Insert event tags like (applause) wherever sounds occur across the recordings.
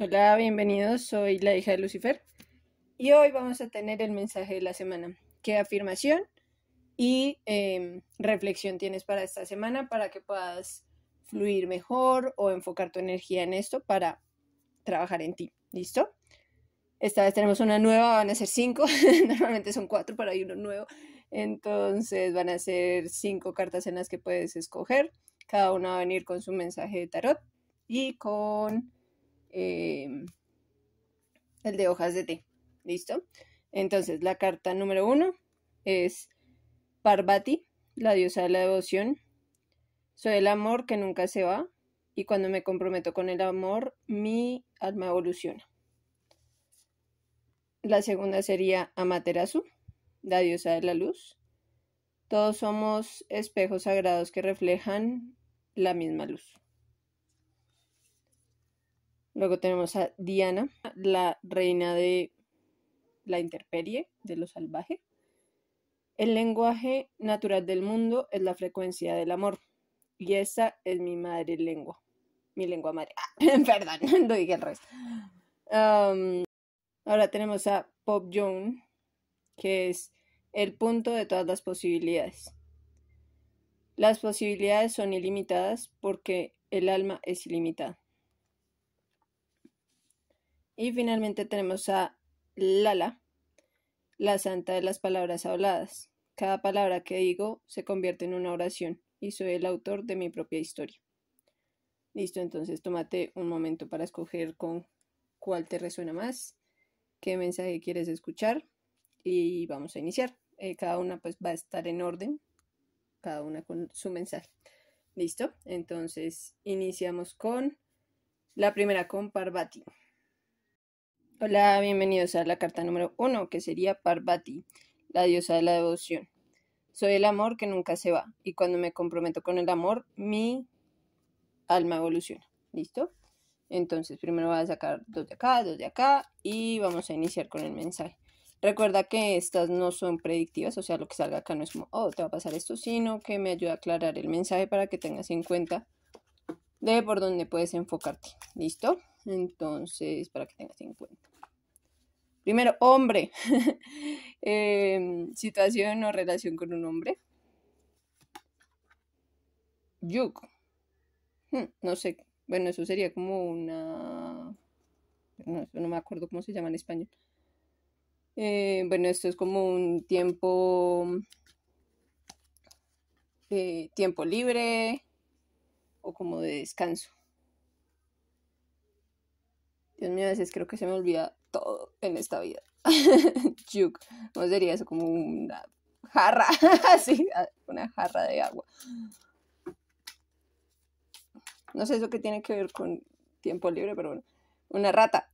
Hola, bienvenidos. Soy la hija de Lucifer y hoy vamos a tener el mensaje de la semana. ¿Qué afirmación y em, reflexión tienes para esta semana para que puedas fluir mejor o enfocar tu energía en esto para trabajar en ti? ¿Listo? Esta vez tenemos una nueva, van a ser cinco. (laughs) Normalmente son cuatro, pero hay uno nuevo. Entonces van a ser cinco cartas en las que puedes escoger. Cada una va a venir con su mensaje de tarot y con Em, el de hojas de té. ¿Listo? Entonces, la carta número uno es Parvati, la diosa de la devoción. Soy el amor que nunca se va y cuando me comprometo con el amor, mi alma evoluciona. La segunda sería Amaterasu, la diosa de la luz. Todos somos espejos sagrados que reflejan la misma luz. Luego tenemos a Diana, la reina de la interperie, de lo salvaje. El lenguaje natural del mundo es la frecuencia del amor. Y esa es mi madre lengua. Mi lengua madre. Ah, (laughs) perdón, no (laughs) dije el resto. ahora tenemos a Pop Young, que es el punto de todas las posibilidades. Las posibilidades son ilimitadas porque el alma es ilimitada. Y finalmente tenemos a Lala, la santa de las palabras habladas. Cada palabra que digo se convierte en una oración y soy el autor de mi propia historia. Listo, entonces tómate un momento para escoger con cuál te resuena más, qué mensaje quieres escuchar y vamos a iniciar. Eh, cada una pues va a estar en orden, cada una con su mensaje. Listo, entonces iniciamos con la primera con Parvati. Hola, bienvenidos a la carta número uno, que sería Parvati, la diosa de la devoción. Soy el amor que nunca se va, y cuando me comprometo con el amor, mi alma evoluciona. ¿Listo? Entonces, primero voy a sacar dos de acá, dos de acá, y vamos a iniciar con el mensaje. Recuerda que estas no son predictivas, o sea, lo que salga acá no es como, oh, te va a pasar esto, sino que me ayuda a aclarar el mensaje para que tengas en cuenta de por dónde puedes enfocarte. ¿Listo? Entonces, para que tengas en cuenta. Primero, hombre. (laughs) Em, situación o relación con un hombre. Yuk. Hmm, no sé. Bueno, eso sería como una... No, me acuerdo cómo se llama en español. Eh, bueno, esto es como un tiempo... Eh, tiempo libre o como de descanso. Dios mío, a veces creo que se me olvida todo en esta vida. (laughs) Yuk, ¿cómo sería eso? Como una jarra, (laughs) así, una jarra de agua. No sé eso que tiene que ver con tiempo libre, pero bueno. Una rata.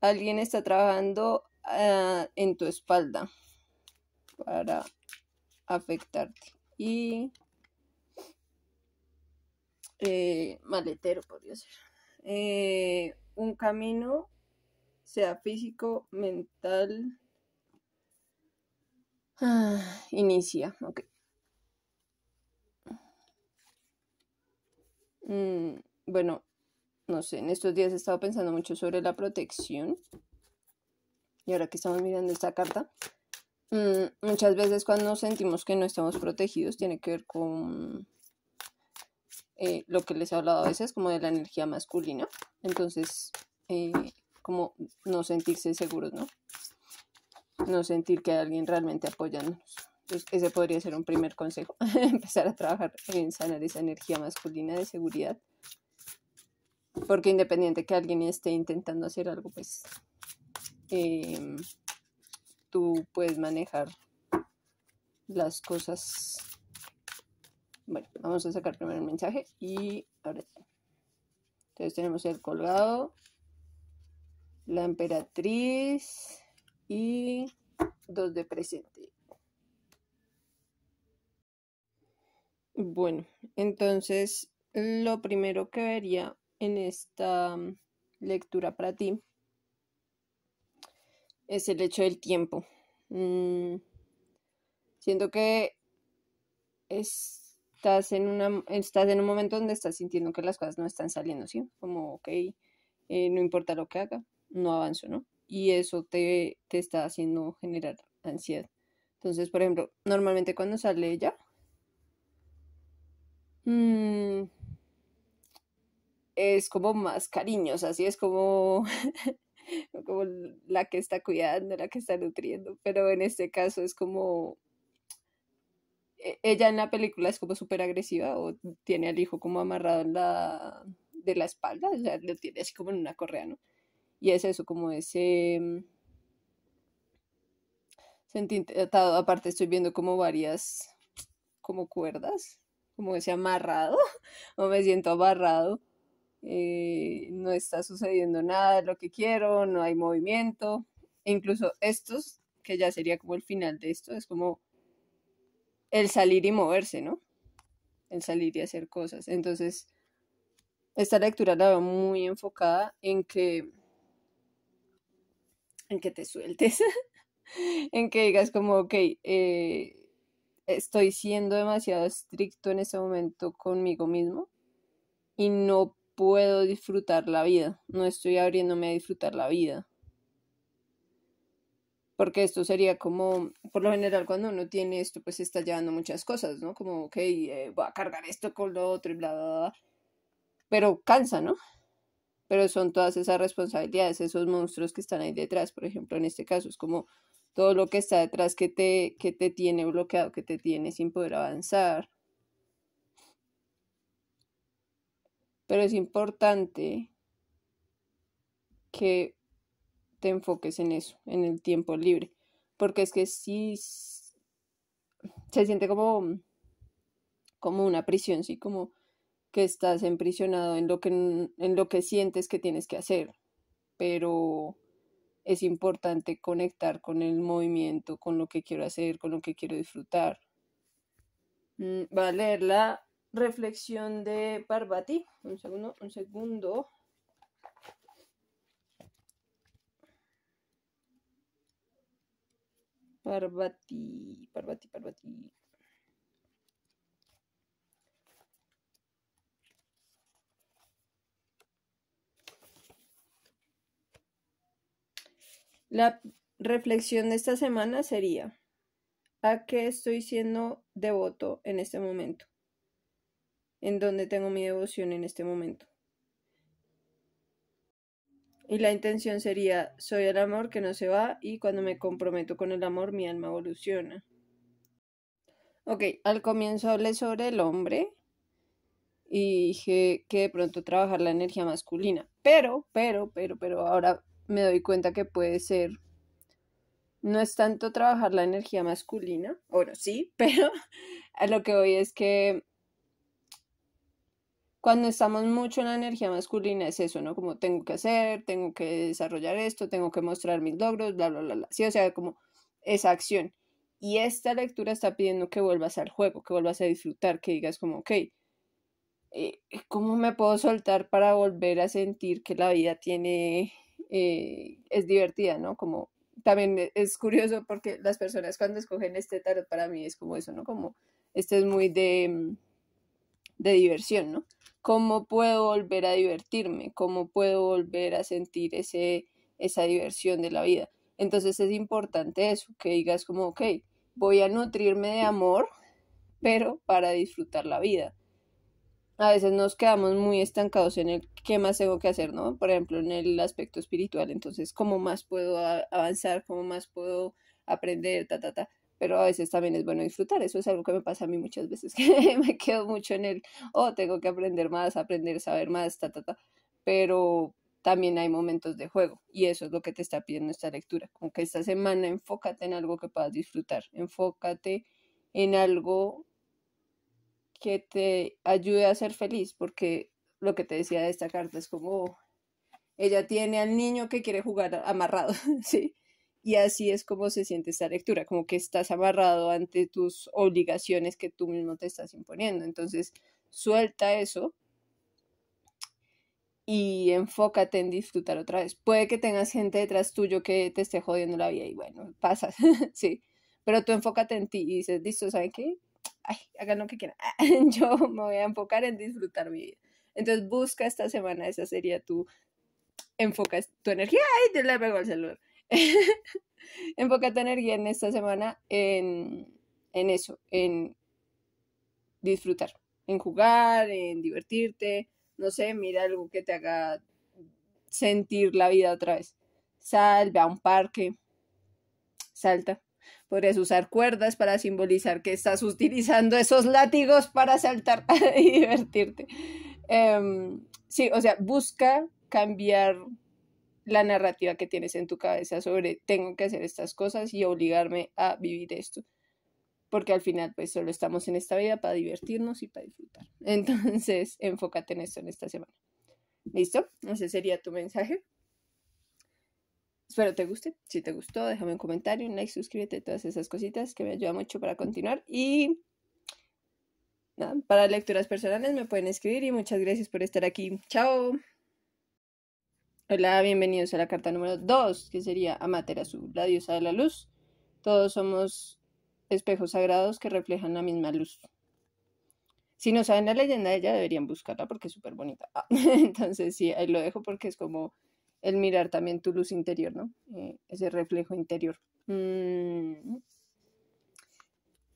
Alguien está trabajando ah, en tu espalda para afectarte. Y eh, maletero podría ser. Eh, un camino sea físico, mental. Ah, inicia, ok. Mm, bueno, no sé, en estos días he estado pensando mucho sobre la protección. Y ahora que estamos mirando esta carta, mm, muchas veces cuando sentimos que no estamos protegidos tiene que ver con eh, lo que les he hablado a veces, como de la energía masculina. Entonces, eh, como no sentirse seguros, ¿no? No sentir que alguien realmente apoyándonos. Entonces, ese podría ser un primer consejo, (laughs) empezar a trabajar en sanar esa energía masculina de seguridad. Porque independiente que alguien esté intentando hacer algo, pues em, tú puedes manejar las cosas. Bueno, pues, vamos a sacar primero el mensaje y ahora Entonces tenemos el colgado, la emperatriz y dos de presente. Bueno, entonces lo primero que vería en esta mm, lectura para ti es el hecho del tiempo. Mm, siento que estás en, una, estás en un momento donde estás sintiendo que las cosas no están saliendo, así, Como, ok, eh, no importa lo que haga, no avanzo, ¿no? Y eso te, te está haciendo generar ansiedad. Entonces, por ejemplo, normalmente cuando sale ella, mm, es como más cariñosa, así es como, (laughs) como la que está cuidando, la que está nutriendo, pero en este caso es como e, ella en la película es como súper agresiva o tiene al hijo como amarrado en la, de la espalda, o sea, lo tiene así como en una correa, ¿no? Y es eso, como ese mm, sentí atado. Aparte estoy viendo como varias, como cuerdas, como ese amarrado, (laughs) o me siento amarrado. Eh, no está sucediendo nada de lo que quiero, no hay movimiento. E incluso estos, que ya sería como el final de esto, es como el salir y moverse, ¿no? El salir y hacer cosas. Entonces, esta lectura la veo muy enfocada en que en que te sueltes, (laughs) en que digas como, ok, eh, estoy siendo demasiado estricto en ese momento conmigo mismo y no puedo disfrutar la vida, no estoy abriéndome a disfrutar la vida. Porque esto sería como, por lo general cuando uno tiene esto, pues está llevando muchas cosas, ¿no? Como, ok, eh, voy a cargar esto con lo otro y bla, bla, bla. Pero cansa, ¿no? pero son todas esas responsabilidades, esos monstruos que están ahí detrás, por ejemplo, en este caso, es como todo lo que está detrás que te, que te tiene bloqueado, que te tiene sin poder avanzar. Pero es importante que te enfoques en eso, en el tiempo libre, porque es que sí se siente como, como una prisión, sí, como estás emprisionado en lo que, en lo que sientes que tienes que hacer, pero es importante conectar con el movimiento, con lo que quiero hacer, con lo que quiero disfrutar. Mm, va a leer la reflexión de Parvati. Un segundo, un segundo. Parvati, Parvati, Parvati. La reflexión de esta semana sería, ¿a qué estoy siendo devoto en este momento? ¿En dónde tengo mi devoción en este momento? Y la intención sería, soy el amor que no se va y cuando me comprometo con el amor mi alma evoluciona. Ok, al comienzo hablé sobre el hombre y dije que de pronto trabajar la energía masculina, pero, pero, pero, pero ahora me doy cuenta que puede ser, no es tanto trabajar la energía masculina, bueno, sí, (laughs) pero a lo que voy es que cuando estamos mucho en la energía masculina es eso, ¿no? Como tengo que hacer, tengo que desarrollar esto, tengo que mostrar mis logros, bla, bla, bla, bla. Sí, o sea, como esa acción. Y esta lectura está pidiendo que vuelvas al juego, que vuelvas a disfrutar, que digas como, ok, eh, ¿cómo me puedo soltar para volver a sentir que la vida tiene eh, es divertida, ¿no? Como también e, es curioso porque las personas cuando escogen este tarot para mí es como eso, ¿no? Como este es muy de, mm, de diversión, ¿no? ¿Cómo puedo volver a divertirme? ¿Cómo puedo volver a sentir ese, esa diversión de la vida? Entonces es importante eso, que digas como, ok, voy a nutrirme de amor, pero para disfrutar la vida a veces nos quedamos muy estancados en el qué más tengo que hacer, ¿no? Por ejemplo, en el aspecto espiritual, entonces, ¿cómo más puedo avanzar? ¿Cómo más puedo aprender? Ta, ta, ta. Pero a veces también es bueno disfrutar, eso es algo que me pasa a mí muchas veces, (laughs) que me quedo mucho en el, oh, tengo que aprender más, aprender, saber más, ta, ta, ta. Pero también hay momentos de juego y eso es lo que te está pidiendo esta lectura, Con que esta semana enfócate en algo que puedas disfrutar, enfócate en algo que te ayude a ser feliz, porque lo que te decía de esta carta es como ella tiene al niño que quiere jugar amarrado, (laughs) ¿sí? Y así es como se siente esta lectura, como que estás amarrado ante tus obligaciones que tú mismo te estás imponiendo. Entonces, suelta eso y enfócate en disfrutar otra vez. Puede que tengas gente detrás tuyo que te esté jodiendo la vida y bueno, pasa, (laughs) ¿sí? Pero tú enfócate en ti y dices, listo, ¿saben qué? ay, hagan lo que quieran, (laughs) yo me voy a enfocar en disfrutar mi vida. Entonces busca esta semana, esa sería tu, enfocas tu energía, ay, te la pegó el celular. (laughs) enfoca tu energía en esta semana en, en eso, en disfrutar, en jugar, en divertirte, no sé, mira algo que te haga sentir la vida otra vez. Sal, ve a un parque, salta, Podrías usar cuerdas para simbolizar que estás utilizando esos látigos para saltar (laughs) y divertirte. Em, sí, o sea, busca cambiar la narrativa que tienes en tu cabeza sobre tengo que hacer estas cosas y obligarme a vivir esto. Porque al final, pues solo estamos en esta vida para divertirnos y para disfrutar. (laughs) Entonces, enfócate en esto en esta semana. ¿Listo? Ese sería tu mensaje. Espero te guste. Si te gustó, déjame un comentario, un like, suscríbete, todas esas cositas que me ayuda mucho para continuar. Y nada, para lecturas personales me pueden escribir y muchas gracias por estar aquí. Chao. Hola, bienvenidos a la carta número 2, que sería Amaterasu, la diosa de la luz. Todos somos espejos sagrados que reflejan la misma luz. Si no saben la leyenda de ella, deberían buscarla porque es súper bonita. (laughs) Ah, (laughs) entonces sí, ahí lo dejo porque es como el mirar también tu luz interior, ¿no? Eh, ese reflejo interior. Mm.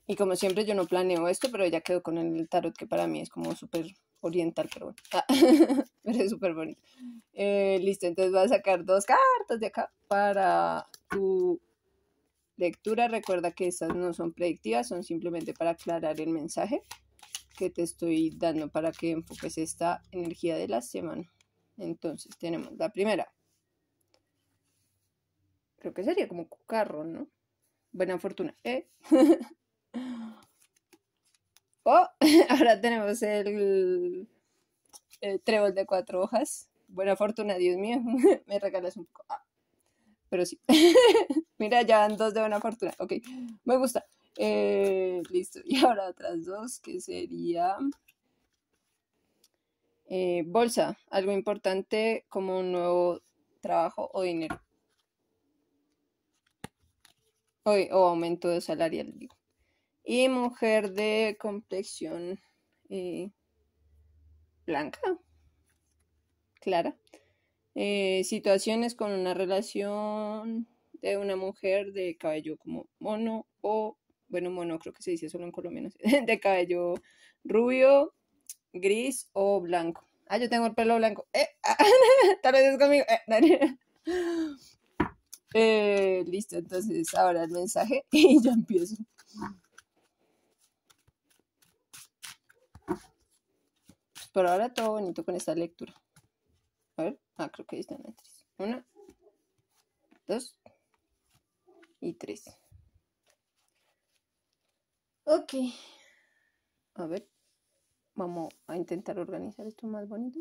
Y como siempre, yo no planeo esto, pero ya quedo con el tarot, que para mí es como súper oriental, pero bueno. Ah, (laughs) pero es súper bonito. Eh, listo, entonces voy a sacar dos cartas de acá para tu lectura. Recuerda que estas no son predictivas, son simplemente para aclarar el mensaje que te estoy dando para que enfoques esta energía de la semana. Entonces tenemos la primera. Creo que sería como carro, ¿no? Buena fortuna. ¿eh? (laughs) oh, (laughs) ahora tenemos el, trébol de cuatro hojas. Buena fortuna, Dios mío. (laughs) Me regalas un poco. Ah, pero sí. Mira, ya dos de buena fortuna. Ok, me gusta. Eh, listo. Y ahora otras dos, que sería eh, bolsa, algo importante como un nuevo trabajo o dinero. O, aumento de salario, digo. Y mujer de complexión eh, blanca, clara. Eh, situaciones con una relación de una mujer de cabello como mono o, bueno, mono creo que se dice solo en Colombia, (laughs) de cabello rubio gris o blanco. Ah, yo tengo el pelo blanco. Eh, ah, (laughs) tal vez es conmigo. Eh, eh, listo, entonces ahora el mensaje (laughs) y ya empiezo. por ahora todo bonito con esta lectura. A ver, ah, creo que están las tres. Una, dos y tres. Ok. A ver. Vamos a intentar organizar esto más bonito.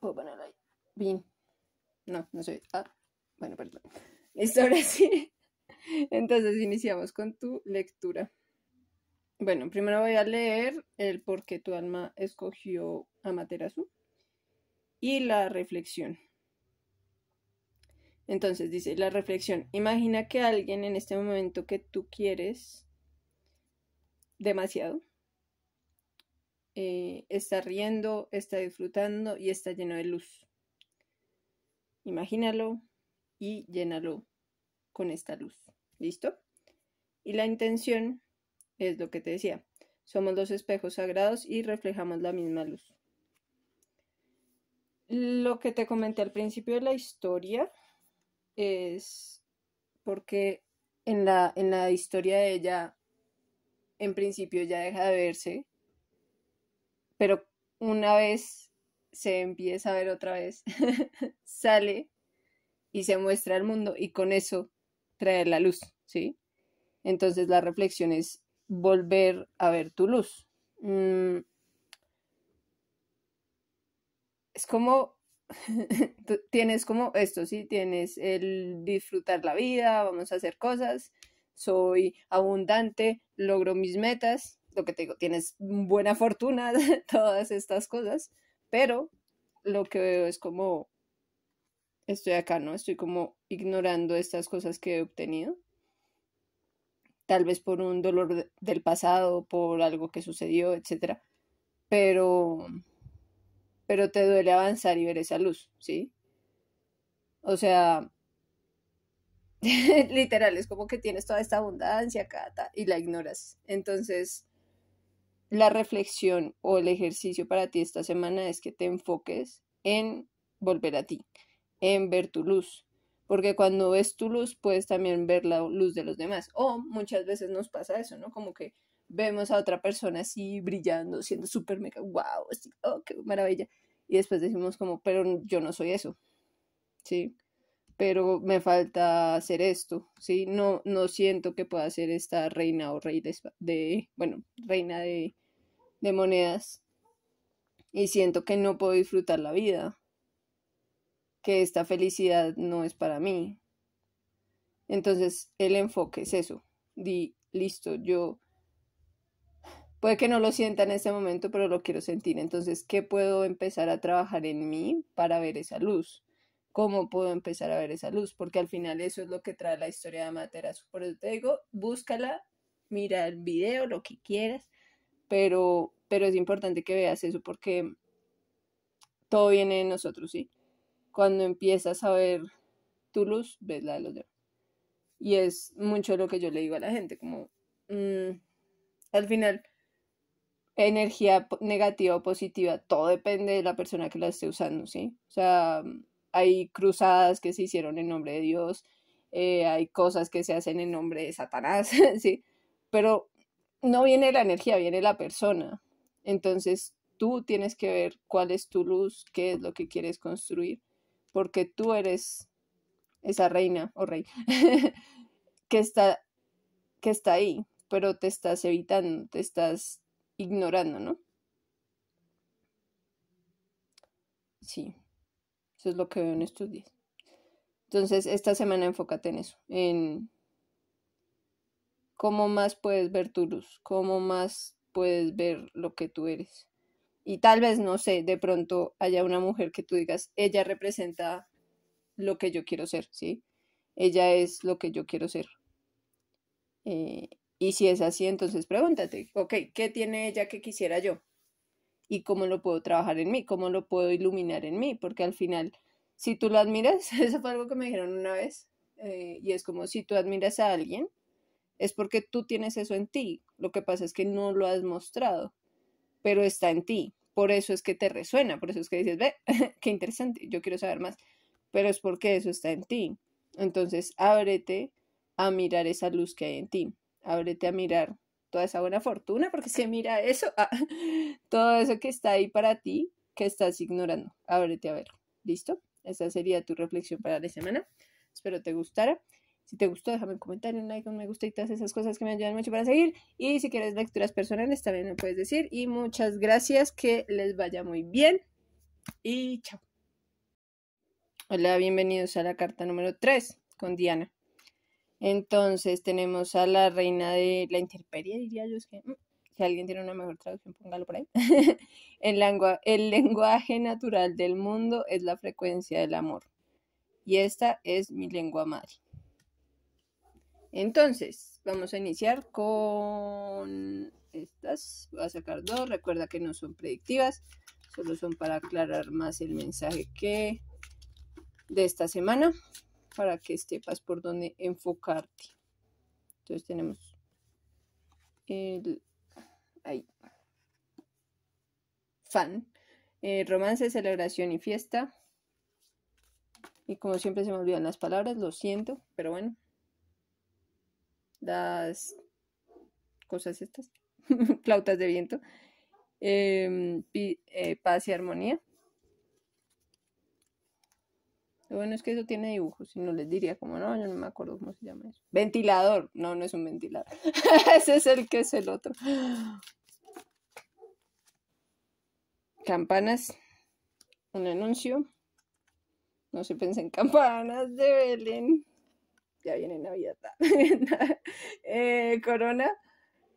Puedo ahí. Bien. No, no sé. Ah, bueno, perdón. Esto ahora sí. Entonces iniciamos con tu lectura. Bueno, primero voy a leer el por qué tu alma escogió a Amaterasu y la reflexión. Entonces dice la reflexión, imagina que alguien en este momento que tú quieres demasiado eh, está riendo, está disfrutando y está lleno de luz. Imagínalo y llénalo con esta luz. ¿Listo? Y la intención es lo que te decía. Somos dos espejos sagrados y reflejamos la misma luz. Lo que te comenté al principio de la historia es porque en la, en la historia de ella, en principio ya deja de verse, pero una vez se empieza a ver otra vez, (laughs) sale y se muestra al mundo y con eso trae la luz, ¿sí? Entonces la reflexión es volver a ver tu luz. Mm. Es como (laughs) tienes como esto, sí, tienes el disfrutar la vida, vamos a hacer cosas, soy abundante, logro mis metas, lo que te tienes buena fortuna, (laughs) todas estas cosas, pero lo que veo es como estoy acá, ¿no? Estoy como ignorando estas cosas que he obtenido. Tal vez por un dolor del pasado, por algo que sucedió, etcétera. Pero pero te duele avanzar y ver esa luz, ¿sí? O sea, (laughs) literal, es como que tienes toda esta abundancia acá y la ignoras. Entonces, la reflexión o el ejercicio para ti esta semana es que te enfoques en volver a ti, en ver tu luz, porque cuando ves tu luz puedes también ver la luz de los demás. O muchas veces nos pasa eso, ¿no? Como que vemos a otra persona así brillando, siendo súper mega wow, así, oh, qué maravilla. Y después decimos como, pero yo no soy eso, ¿sí? Pero me falta hacer esto, ¿sí? No, no siento que pueda ser esta reina o rey de, de bueno, reina de, de monedas. Y siento que no puedo disfrutar la vida, que esta felicidad no es para mí. Entonces, el enfoque es eso. Di, listo, yo Puede que no lo sienta en este momento, pero lo quiero sentir. Entonces, ¿qué puedo empezar a trabajar en mí para ver esa luz? ¿Cómo puedo empezar a ver esa luz? Porque al final eso es lo que trae la historia de Amaterasu. Por eso te digo, búscala, mira el video, lo que quieras, pero, pero es importante que veas eso porque todo viene de nosotros, ¿sí? Cuando empiezas a ver tu luz, ves la de los demás. Y es mucho lo que yo le digo a la gente, como mm, al final energía negativa o positiva, todo depende de la persona que la esté usando, ¿sí? O sea, hay cruzadas que se hicieron en nombre de Dios, eh, hay cosas que se hacen en nombre de Satanás, (laughs) ¿sí? Pero no viene la energía, viene la persona. Entonces, tú tienes que ver cuál es tu luz, qué es lo que quieres construir, porque tú eres esa reina o rey (laughs) que está que está ahí, pero te estás evitando, te estás ignorando, ¿no? Sí, eso es lo que veo en estos días. Entonces, esta semana enfócate en eso, en cómo más puedes ver tu luz, cómo más puedes ver lo que tú eres. Y tal vez, no sé, de pronto haya una mujer que tú digas, ella representa lo que yo quiero ser, ¿sí? Ella es lo que yo quiero ser. Eh, y si es así, entonces pregúntate, ok, ¿qué tiene ella que quisiera yo? ¿Y cómo lo puedo trabajar en mí? ¿Cómo lo puedo iluminar en mí? Porque al final, si tú lo admiras, (laughs) eso fue algo que me dijeron una vez, eh, y es como si tú admiras a alguien, es porque tú tienes eso en ti. Lo que pasa es que no lo has mostrado, pero está en ti. Por eso es que te resuena, por eso es que dices, ve, (laughs) qué interesante, yo quiero saber más, pero es porque eso está en ti. Entonces, ábrete a mirar esa luz que hay en ti ábrete a mirar toda esa buena fortuna, porque se mira eso, ah, (laughs) todo eso que está ahí para ti, que estás ignorando. Ábrete a ver. ¿Listo? Esa sería tu reflexión para la semana. Espero te gustara. Si te gustó, déjame un comentario, un like, un me gusta y todas esas cosas que me ayudan mucho para seguir. Y si quieres lecturas personales, también me puedes decir. Y muchas gracias, que les vaya muy bien. Y chao. Hola, bienvenidos a la carta número 3 con Diana. Entonces tenemos a la reina de la intemperie, diría yo. Es que, mm, si alguien tiene una mejor traducción, póngalo por ahí. (laughs) el, el lenguaje natural del mundo es la frecuencia del amor. Y esta es mi lengua madre. Entonces, vamos a iniciar con estas. Voy a sacar dos. Recuerda que no son predictivas, solo son para aclarar más el mensaje que de esta semana para que sepas por dónde enfocarte. Entonces tenemos el ahí, fan, eh, romance, celebración y fiesta. Y como siempre se me olvidan las palabras, lo siento, pero bueno. Las cosas estas, (laughs) flautas de viento, em, eh, paz y armonía bueno es que eso tiene dibujos, y no les diría como, no, yo no me acuerdo cómo se llama eso. Ventilador, no, no es un ventilador. (laughs) Ese es el que es el otro. Campanas, un anuncio. No se en campanas de Belén. Ya viene Navidad. (laughs) Eh, corona,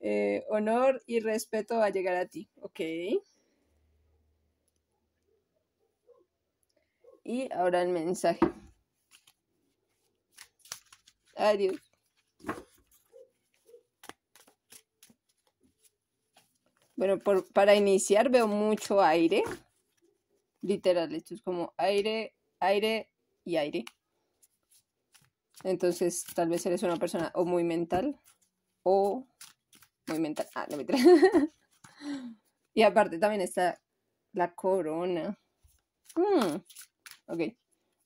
eh, honor y respeto va a llegar a ti. Ok. Y ahora el mensaje. Adiós. Bueno, para iniciar veo mucho aire. Literal, esto es como aire, aire y aire. Entonces, tal vez eres una persona o muy mental o muy mental. Ah, no me (laughs) y aparte también está la corona. Mm. Ok.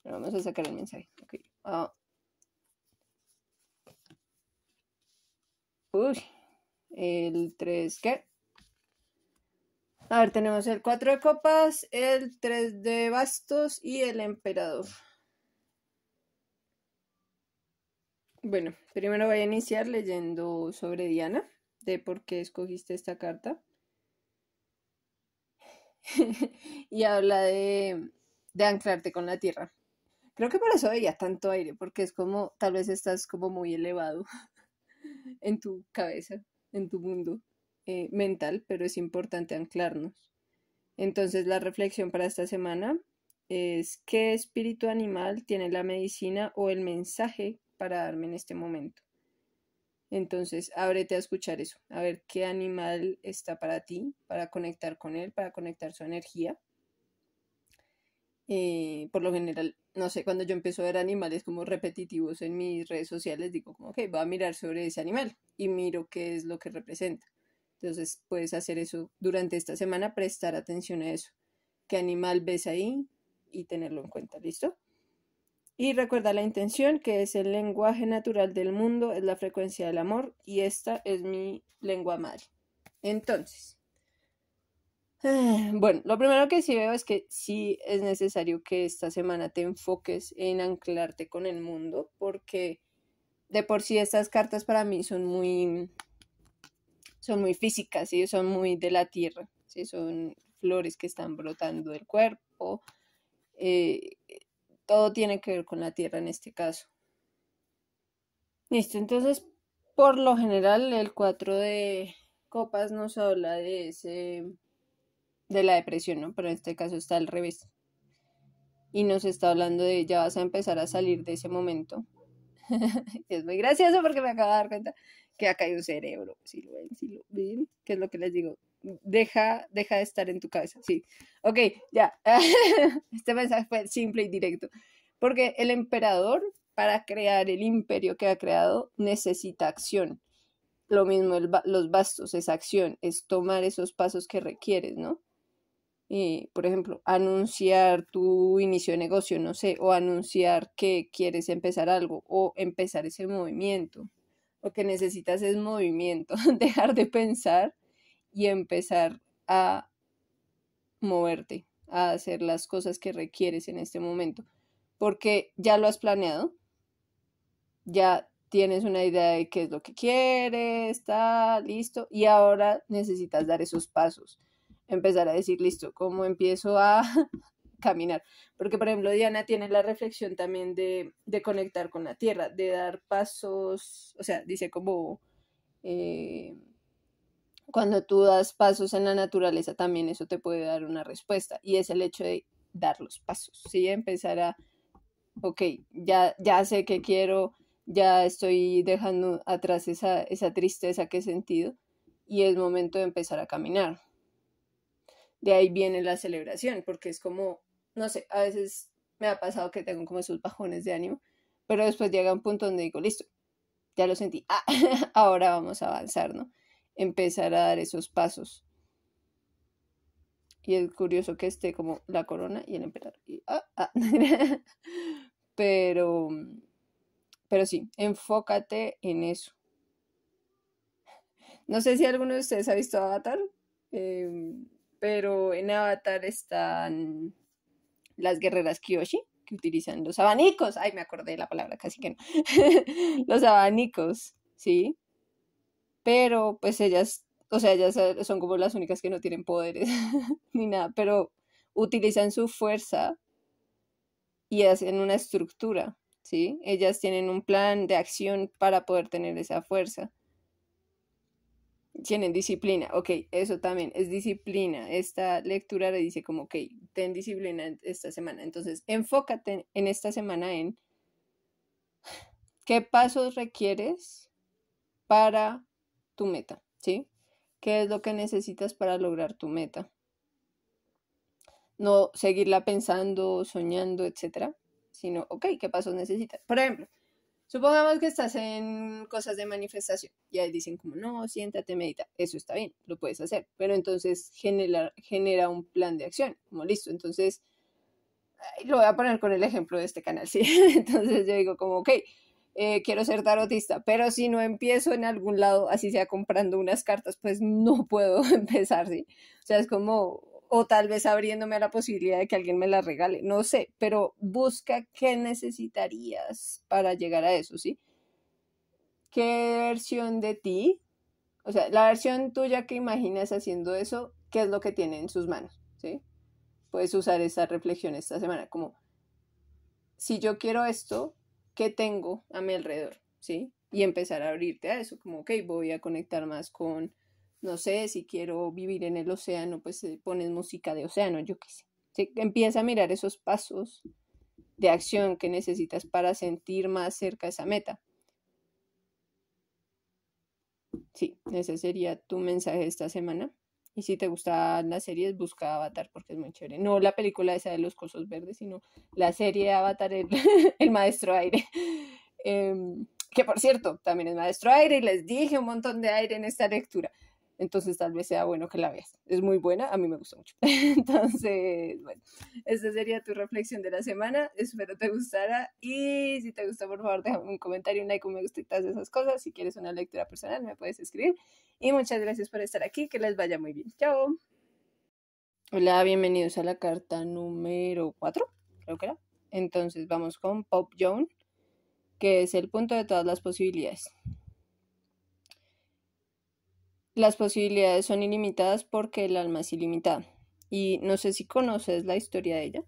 Pero vamos a sacar el mensaje. Ok. Ah. Uy. El 3, ¿qué? A ver, tenemos el 4 de copas, el 3 de bastos y el emperador. Bueno, primero voy a iniciar leyendo sobre Diana, de por qué escogiste esta carta. (laughs) y habla de de anclarte con la tierra. Creo que por eso veía tanto aire, porque es como, tal vez estás como muy elevado (laughs) en tu cabeza, en tu mundo eh, mental, pero es importante anclarnos. Entonces, la reflexión para esta semana es qué espíritu animal tiene la medicina o el mensaje para darme en este momento. Entonces, ábrete a escuchar eso, a ver qué animal está para ti, para conectar con él, para conectar su energía eh, por lo general, no sé, cuando yo empiezo a ver animales como repetitivos en mis redes sociales, digo como, ok, voy a mirar sobre ese animal y miro qué es lo que representa. Entonces, puedes hacer eso durante esta semana, prestar atención a eso. ¿Qué animal ves ahí? Y tenerlo en cuenta, ¿listo? Y recuerda la intención, que es el lenguaje natural del mundo, es la frecuencia del amor, y esta es mi lengua madre. Entonces, (sighs) Bueno, lo primero que sí veo es que sí es necesario que esta semana te enfoques en anclarte con el mundo, porque de por sí estas cartas para mí son muy, son muy físicas, ¿sí? son muy de la tierra, son flores que están brotando del cuerpo, eh, todo tiene que ver con la tierra en este caso. Listo, entonces por lo general el 4 de copas nos habla de ese de la depresión, ¿no? Pero en este caso está al revés. Y nos está hablando de ya vas a empezar a salir de ese momento. (laughs) es muy gracioso porque me acabo de dar cuenta que acá hay un cerebro. Si lo ven, si lo ven, que es lo que les digo. Deja, deja de estar en tu casa, Sí. Ok, ya. (laughs) este mensaje fue simple y directo. Porque el emperador, para crear el imperio que ha creado, necesita acción. Lo mismo los bastos, es acción, es tomar esos pasos que requieres, ¿no? Y eh, por ejemplo, anunciar tu inicio de negocio, no sé, o anunciar que quieres empezar algo o empezar ese movimiento. Lo que necesitas es movimiento, (laughs) dejar de pensar y empezar a moverte, a hacer las cosas que requieres en este momento, porque ya lo has planeado, ya tienes una idea de qué es lo que quieres, está listo, y ahora necesitas dar esos pasos empezar a decir, listo, ¿cómo empiezo a (laughs) caminar? Porque, por ejemplo, Diana tiene la reflexión también de, de conectar con la tierra, de dar pasos, o sea, dice como... Eh, cuando tú das pasos en la naturaleza, también eso te puede dar una respuesta. Y es el hecho de dar los pasos, ¿sí? Empezar a, ok, ya, ya sé que quiero, ya estoy dejando atrás esa, esa tristeza que he sentido y es momento de empezar a caminar de ahí viene la celebración, porque es como, no sé, a veces me ha pasado que tengo como esos bajones de ánimo, pero después llega un punto donde digo, listo, ya lo sentí, ah, (laughs) ahora vamos a avanzar, ¿no? Empezar a dar esos pasos. Y es curioso que esté como la corona y el emperador. Ah, ah, (laughs) pero, pero sí, enfócate en eso. No sé si alguno de ustedes ha visto Avatar. Eh, pero en Avatar están las guerreras Kyoshi que utilizan los abanicos. Ay, me acordé de la palabra, casi que no. (laughs) los abanicos, ¿sí? Pero pues ellas, o sea, ellas eh, son como las únicas que no tienen poderes (laughs) ni nada, pero utilizan su fuerza y hacen una estructura, ¿sí? Ellas tienen un plan de acción para poder tener esa fuerza tienen disciplina, ok, eso también es disciplina. Esta lectura le dice como, ok, ten disciplina esta semana. Entonces, enfócate en esta semana en qué pasos requieres para tu meta, ¿sí? ¿Qué es lo que necesitas para lograr tu meta? No seguirla pensando, soñando, etcétera, sino, ok, ¿qué pasos necesitas? Por ejemplo, Supongamos que estás en cosas de manifestación y ahí dicen como, no, siéntate, medita. Eso está bien, lo puedes hacer, pero entonces genera, genera un plan de acción, como listo. Entonces, lo voy a poner con el ejemplo de este canal, (laughs) ¿sí? Entonces yo digo como, ok, eh, quiero ser tarotista, pero si no empiezo en algún lado, así sea comprando unas cartas, pues no puedo (laughs) empezar, ¿sí? O sea, es como o tal vez abriéndome a la posibilidad de que alguien me la regale, no sé, pero busca qué necesitarías para llegar a eso, ¿sí? ¿Qué versión de ti? O sea, la versión tuya que imaginas haciendo eso, ¿qué es lo que tiene en sus manos? ¿Sí? Puedes usar esa reflexión esta semana, como, si yo quiero esto, ¿qué tengo a mi alrededor? ¿Sí? Y empezar a abrirte a eso, como, ok, voy a conectar más con no sé, si quiero vivir en el océano, pues eh, pones música de océano, yo qué sé. empieza a mirar esos pasos de acción que necesitas para sentir más cerca esa meta. Sí, ese sería tu mensaje esta semana. Y si te gustan las series, busca Avatar porque es muy chévere. No la película esa de los cosos verdes, sino la serie Avatar, el, (laughs) maestro aire. Em, que por cierto, también es maestro aire y les dije un montón de aire en esta lectura. Entonces tal vez sea bueno que la veas. Es muy buena, a mí me gusta mucho. (laughs) Entonces, bueno, esta sería tu reflexión de la semana. Espero te gustara y si te gustó, por favor, déjame un comentario, un like, un me gusta y todas esas cosas. Si quieres una lectura personal, me puedes escribir. Y muchas gracias por estar aquí. Que les vaya muy bien. Chao. Hola, bienvenidos a la carta número 4, creo que era. Entonces vamos con Pop Joan, que es el punto de todas las posibilidades. Las posibilidades son ilimitadas porque el alma es ilimitada. Y no sé si conoces la historia de ella,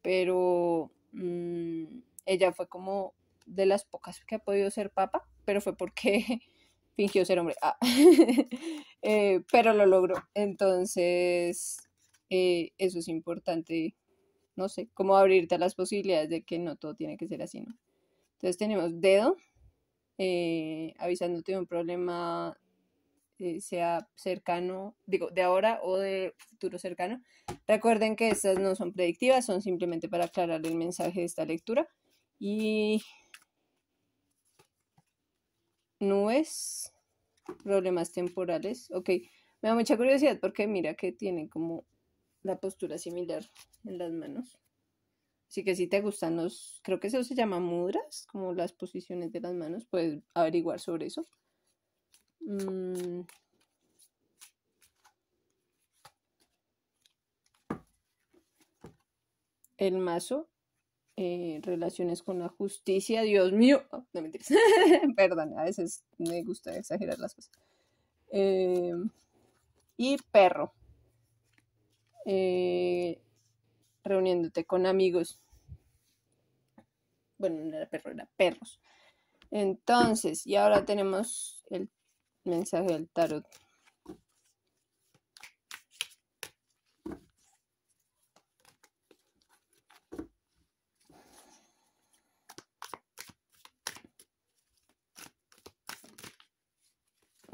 pero mm, ella fue como de las pocas que ha podido ser papa, pero fue porque (laughs) fingió ser hombre. Ah. (laughs) Eh, pero lo logró. Entonces, eh, eso es importante, no sé, como abrirte a las posibilidades de que no todo tiene que ser así, ¿no? Entonces tenemos dedo, eh, avisándote de un problema eh, sea cercano, digo, de ahora o de futuro cercano. Recuerden que estas no son predictivas, son simplemente para aclarar el mensaje de esta lectura. Y nubes, problemas temporales. Ok, me da mucha curiosidad porque mira que tienen como la postura similar en las manos. Así que si te gustan los, creo que eso se llama mudras, como las posiciones de las manos, puedes averiguar sobre eso. Mm. El mazo. Eh, relaciones con la justicia. Dios mío. Oh, no mentiras. (laughs) Perdón, a veces me gusta exagerar las cosas. Em, y perro. Eh, reuniéndote con amigos. Bueno, no era perro, era perros. Entonces, y ahora tenemos el mensaje del tarot.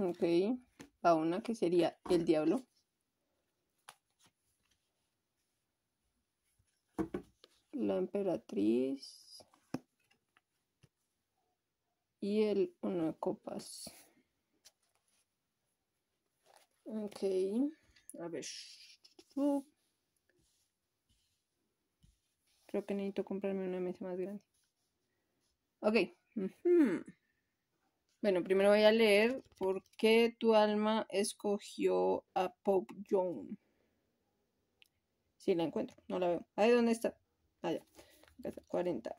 Ok, a una que sería el diablo. La emperatriz. Y el uno de copas. Ok, a ver. Creo que necesito comprarme una mesa más grande. Ok. Bueno, primero voy a leer por qué tu alma escogió a Pope John. Si sí, la encuentro, no la veo. Ahí dónde está. Allá. Ah, 40.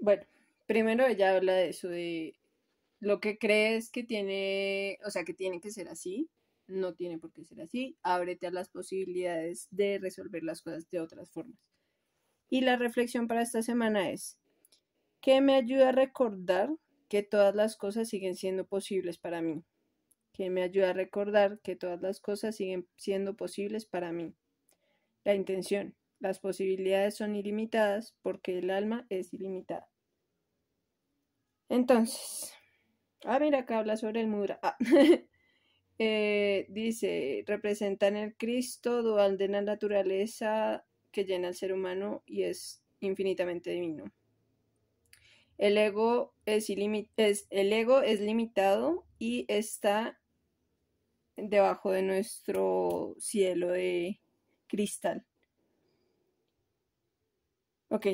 Bueno, primero ella habla de eso de lo que crees que tiene, o sea, que tiene que ser así, no tiene por qué ser así, ábrete a las posibilidades de resolver las cosas de otras formas. Y la reflexión para esta semana es, ¿qué me ayuda a recordar que todas las cosas siguen siendo posibles para mí? ¿Qué me ayuda a recordar que todas las cosas siguen siendo posibles para mí? La intención. Las posibilidades son ilimitadas porque el alma es ilimitada. Entonces, Ah, mira, acá habla sobre el Mudra. Ah. (laughs) Eh, dice, representan el Cristo dual de la naturaleza que llena al ser humano y es infinitamente divino. El ego es, es, el ego es limitado y está debajo de nuestro cielo de cristal. Ok,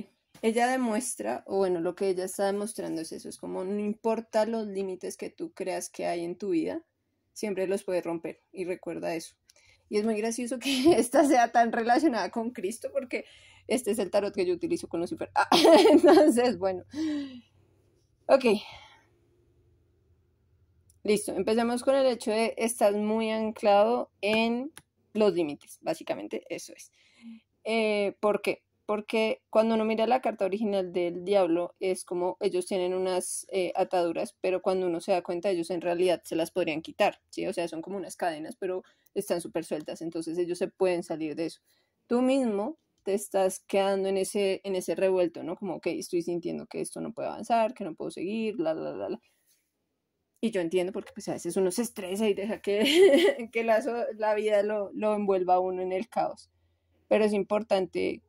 ella demuestra, o bueno, lo que ella está demostrando es eso, es como no importa los límites que tú creas que hay en tu vida, siempre los puedes romper y recuerda eso. Y es muy gracioso que (laughs) esta sea tan relacionada con Cristo porque este es el tarot que yo utilizo con Lucifer. Ah, (laughs) entonces, bueno. Ok. Listo, empezamos con el hecho de estar muy anclado en los límites, básicamente eso es. Eh, ¿Por qué? porque cuando uno mira la carta original del diablo es como ellos tienen unas eh, ataduras, pero cuando uno se da cuenta ellos en realidad se las podrían quitar, ¿sí? O sea, son como unas cadenas, pero están súper sueltas, entonces ellos se pueden salir de eso. Tú mismo te estás quedando en ese, en ese revuelto, ¿no? Como, que estoy sintiendo que esto no puede avanzar, que no puedo seguir, la, la, la, Y yo entiendo porque pues a veces uno se estresa y deja que, (laughs) que la, la vida lo, lo envuelva a uno en el caos. Pero es importante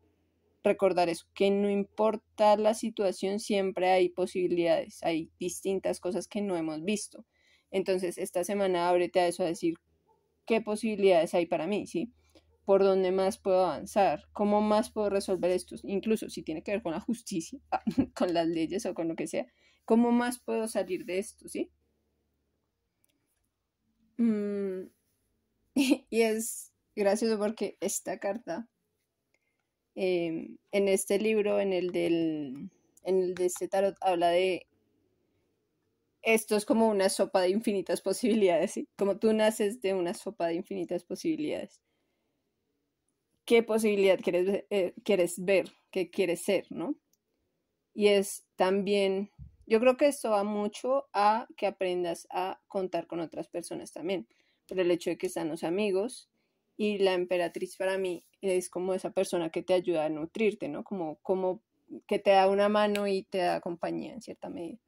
recordar eso, que no importa la situación, siempre hay posibilidades, hay distintas cosas que no hemos visto. Entonces, esta semana ábrete a eso, a decir qué posibilidades hay para mí, ¿sí? ¿Por dónde más puedo avanzar? ¿Cómo más puedo resolver esto? Incluso si tiene que ver con la justicia, (laughs) con las leyes o con lo que sea. ¿Cómo más puedo salir de esto, sí? Mm, (laughs) y es gracioso porque esta carta Em, en este libro, en el, el de este tarot, habla de esto es como una sopa de infinitas posibilidades, como tú naces de una sopa de infinitas posibilidades. ¿Qué posibilidad quieres, eh, quieres ver? ¿Qué quieres ser? ¿no? Y es también, yo creo que esto va mucho a que aprendas a contar con otras personas también, por el hecho de que están los amigos y la emperatriz para mí es como esa persona que te ayuda a nutrirte, ¿no? Como, como que te da una mano y te da compañía en cierta medida.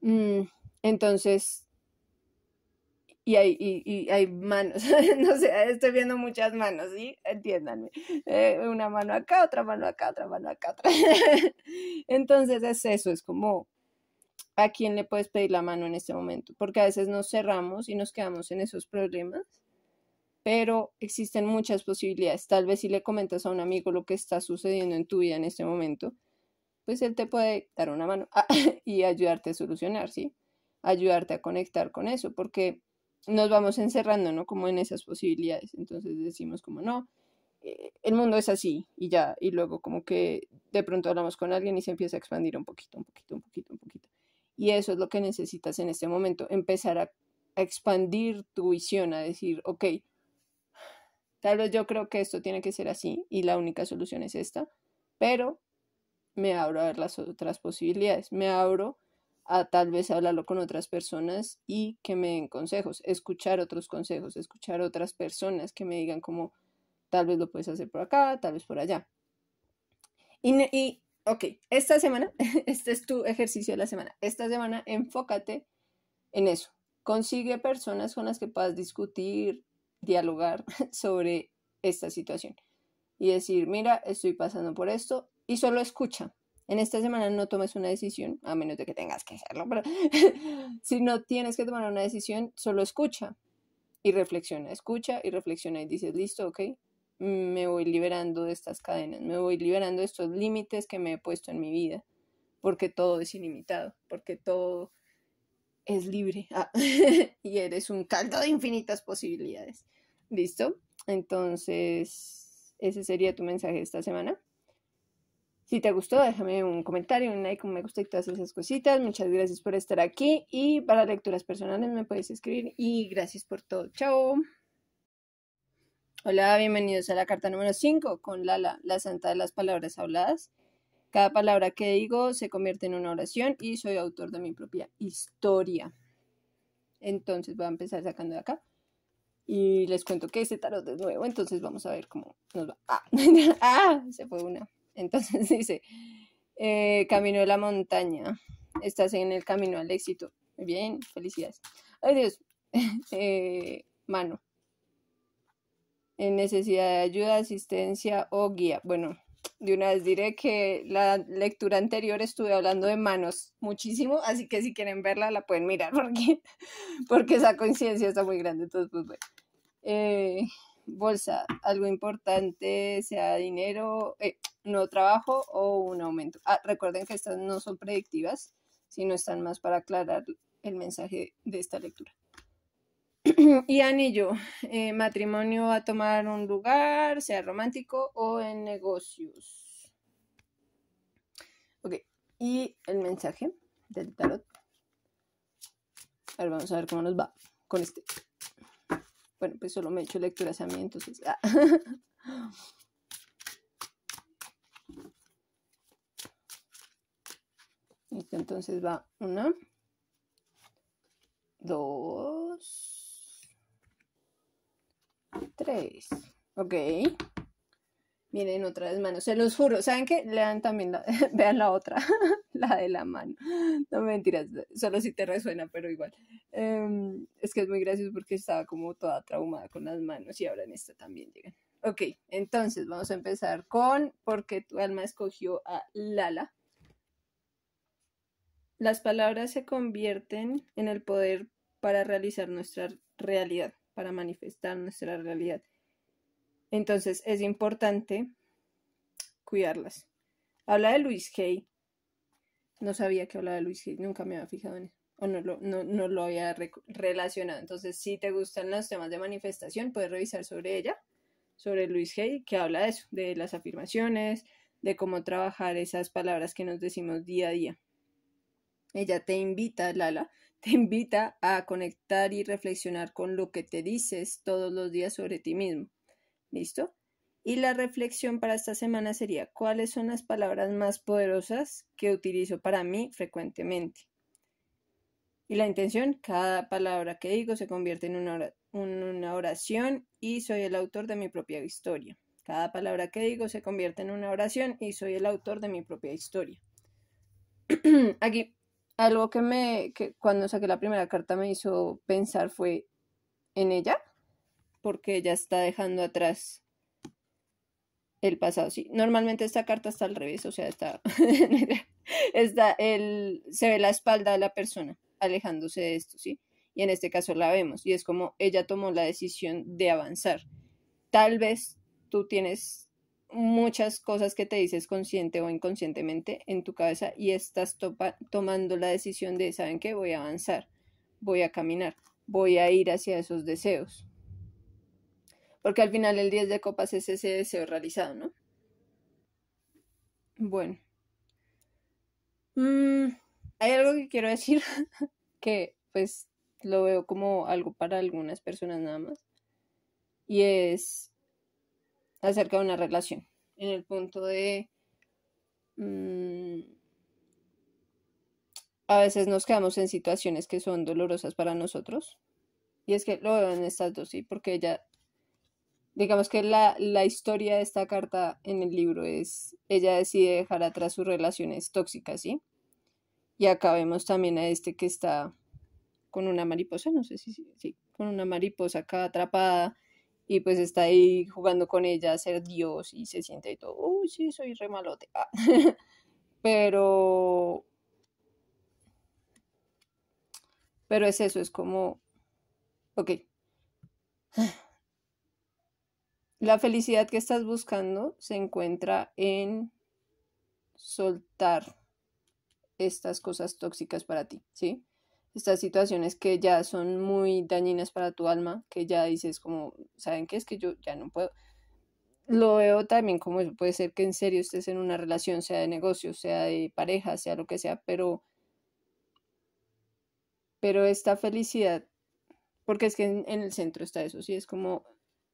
Mm, entonces, y hay, hay, manos, (laughs) no sé, estoy viendo muchas manos, ¿sí? Entiéndanme. Eh, una mano acá, otra mano acá, otra mano acá, otra. (laughs) Entonces es eso, es como, ¿a quién le puedes pedir la mano en este momento? Porque a veces nos cerramos y nos quedamos en esos problemas pero existen muchas posibilidades. Tal vez si le comentas a un amigo lo que está sucediendo en tu vida en este momento, pues él te puede dar una mano ah, (laughs) y ayudarte a solucionar, ¿sí? Ayudarte a conectar con eso, porque nos vamos encerrando, ¿no? Como en esas posibilidades. Entonces decimos como, no, eh, el mundo es así y ya, y luego como que de pronto hablamos con alguien y se empieza a expandir un poquito, un poquito, un poquito, un poquito. Y eso es lo que necesitas en este momento, empezar a, a expandir tu visión, a decir, ok, Tal vez yo creo que esto tiene que ser así y la única solución es esta, pero me abro a ver las otras posibilidades, me abro a tal vez hablarlo con otras personas y que me den consejos, escuchar otros consejos, escuchar otras personas que me digan como tal vez lo puedes hacer por acá, tal vez por allá. Y, y ok, esta semana, (laughs) este es tu ejercicio de la semana, esta semana enfócate en eso, consigue personas con las que puedas discutir, dialogar (laughs) sobre esta situación y decir, mira, estoy pasando por esto y solo escucha. En esta semana no tomes una decisión, a menos de que tengas que hacerlo, pero (laughs) si no tienes que tomar una decisión, solo escucha y reflexiona, escucha y reflexiona y dices, listo, ok, me voy liberando de estas cadenas, me voy liberando de estos límites que me he puesto en mi vida, porque todo es ilimitado, porque todo es libre ah, (laughs) y eres un caldo de infinitas posibilidades. ¿Listo? Entonces, ese sería tu mensaje esta semana. Si te gustó, déjame un comentario, un like, un me gusta y todas esas cositas. Muchas gracias por estar aquí y para lecturas personales me puedes escribir y gracias por todo. Chao. Hola, bienvenidos a la carta número 5 con Lala, la santa de las palabras habladas. Cada palabra que digo se convierte en una oración y soy autor de mi propia historia. Entonces voy a empezar sacando de acá. Y les cuento que se tarot es nuevo, entonces vamos a ver cómo nos va. (laughs) Ah, ah, se fue una. Entonces (laughs) dice, eh, camino de la montaña, estás en el camino al éxito. Muy bien, felicidades. Ay Dios, (laughs) eh, mano. En necesidad de ayuda, asistencia o guía. Bueno, de una vez diré que la lectura anterior estuve hablando de manos muchísimo, así que si quieren verla la pueden mirar (laughs) porque, esa coincidencia está muy grande. Entonces, pues, eh, bolsa, algo importante, sea dinero, eh, no trabajo o un aumento. Ah, recuerden que estas no son predictivas, sino están más para aclarar el mensaje de esta lectura. (clears throat) y anillo, eh, matrimonio va a tomar un lugar, sea romántico o en negocios. Ok, y el mensaje del tarot. A ver, vamos a ver cómo nos va con este. Bueno, pues solo me he hecho lecturas a mí, entonces. Ah. (laughs) entonces va una, dos. 3. Ok. Miren otra vez manos se los juro. ¿Saben qué? Lean también, (laughs) vean la otra, (laughs) la de la mano. No mentiras, solo si te resuena, pero igual. Em, es que es muy gracioso porque estaba como toda traumada con las manos y ahora en esta también llegan. Ok, entonces vamos a empezar con ¿Por qué tu alma escogió a Lala? Las palabras se convierten en el poder para realizar nuestra realidad para manifestar nuestra realidad. Entonces es importante cuidarlas. Habla de Luis Hay. No sabía que hablaba de Luis Hay, nunca me había fijado en él. O no lo, no, lo había relacionado. Entonces, si te gustan los temas de manifestación, puedes revisar sobre ella, sobre Luis Hay, que habla de eso, de las afirmaciones, de cómo trabajar esas palabras que nos decimos día a día. Ella te invita, Lala, te invita a conectar y reflexionar con lo que te dices todos los días sobre ti mismo. ¿Listo? Y la reflexión para esta semana sería, ¿cuáles son las palabras más poderosas que utilizo para mí frecuentemente? Y la intención, cada palabra que digo se convierte en una oración y soy el autor de mi propia historia. Cada palabra que digo se convierte en una oración y soy el autor de mi propia historia. (clears throat) Aquí algo que me, que cuando saqué la primera carta me hizo pensar fue en ella, porque ella está dejando atrás el pasado. Sí, normalmente esta carta está al revés, o sea, está, (laughs) está el, se ve la espalda de la persona alejándose de esto, ¿sí? Y en este caso la vemos, y es como ella tomó la decisión de avanzar. Tal vez tú tienes muchas cosas que te dices consciente o inconscientemente en tu cabeza y estás tomando la decisión de, ¿saben qué? Voy a avanzar, voy a caminar, voy a ir hacia esos deseos. Porque al final el 10 de copas es ese deseo realizado, ¿no? Bueno. Mm, hay algo que quiero decir (laughs) que pues lo veo como algo para algunas personas nada más. Y es acerca de una relación, en el punto de... Mm, a veces nos quedamos en situaciones que son dolorosas para nosotros. Y es que lo veo en estas dos, sí, porque ella, digamos que la, historia de esta carta en el libro es, ella decide dejar atrás sus relaciones tóxicas, ¿sí? Y acá vemos también a este que está con una mariposa, no sé si, sí, con una mariposa acá atrapada, y pues está ahí jugando con ella a ser Dios y se siente y todo, uy, sí, soy re malote. Ah, (laughs) pero, pero es eso, es como, ok, (sighs) la felicidad que estás buscando se encuentra en soltar estas cosas tóxicas para ti, ¿sí? estas situaciones que ya son muy dañinas para tu alma, que ya dices como, ¿saben qué? Es que yo ya no puedo. Lo veo también como Puede ser que en serio estés en una relación, sea de negocio, sea de pareja, sea lo que sea, pero, pero esta felicidad, porque es que en, en el centro está eso, sí, es como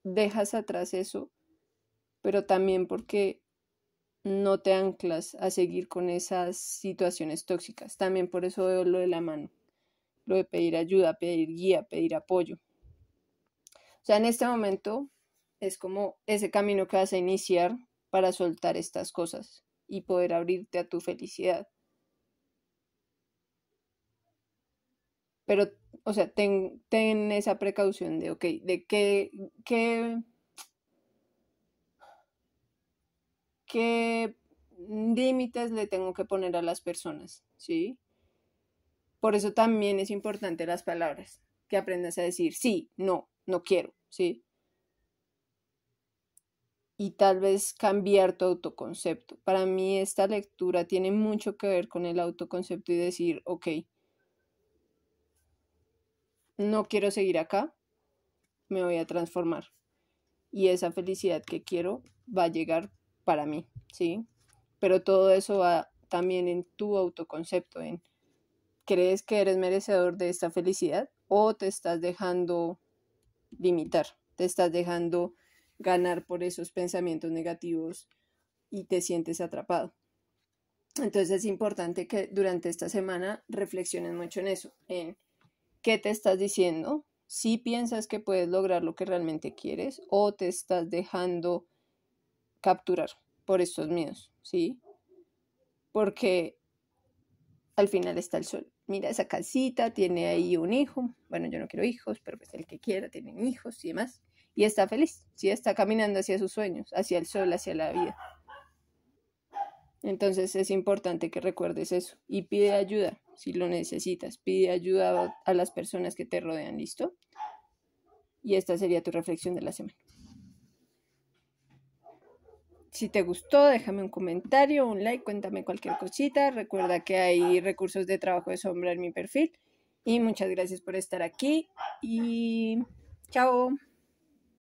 dejas atrás eso, pero también porque no te anclas a seguir con esas situaciones tóxicas. También por eso veo lo de la mano lo de pedir ayuda, pedir guía, pedir apoyo. O sea, en este momento es como ese camino que vas a iniciar para soltar estas cosas y poder abrirte a tu felicidad. Pero, o sea, ten, ten esa precaución de, ok, de qué, qué, qué límites le tengo que poner a las personas, ¿sí? Por eso también es importante las palabras, que aprendas a decir sí, no, no quiero, ¿sí? Y tal vez cambiar tu autoconcepto. Para mí esta lectura tiene mucho que ver con el autoconcepto y decir, ok, no quiero seguir acá, me voy a transformar. Y esa felicidad que quiero va a llegar para mí, ¿sí? Pero todo eso va también en tu autoconcepto, en ¿Crees que eres merecedor de esta felicidad o te estás dejando limitar? ¿Te estás dejando ganar por esos pensamientos negativos y te sientes atrapado? Entonces es importante que durante esta semana reflexiones mucho en eso, en qué te estás diciendo, si piensas que puedes lograr lo que realmente quieres o te estás dejando capturar por estos miedos, ¿sí? Porque al final está el sol mira esa casita, tiene ahí un hijo, bueno, yo no quiero hijos, pero pues el que quiera tienen hijos y demás, y está feliz, sí, está caminando hacia sus sueños, hacia el sol, hacia la vida. Entonces es importante que recuerdes eso y pide ayuda si lo necesitas, pide ayuda a las personas que te rodean, ¿listo? Y esta sería tu reflexión de la semana. Si te gustó, déjame un comentario, un like, cuéntame cualquier cosita. Recuerda que hay recursos de trabajo de sombra en mi perfil. Y muchas gracias por estar aquí. Y chao.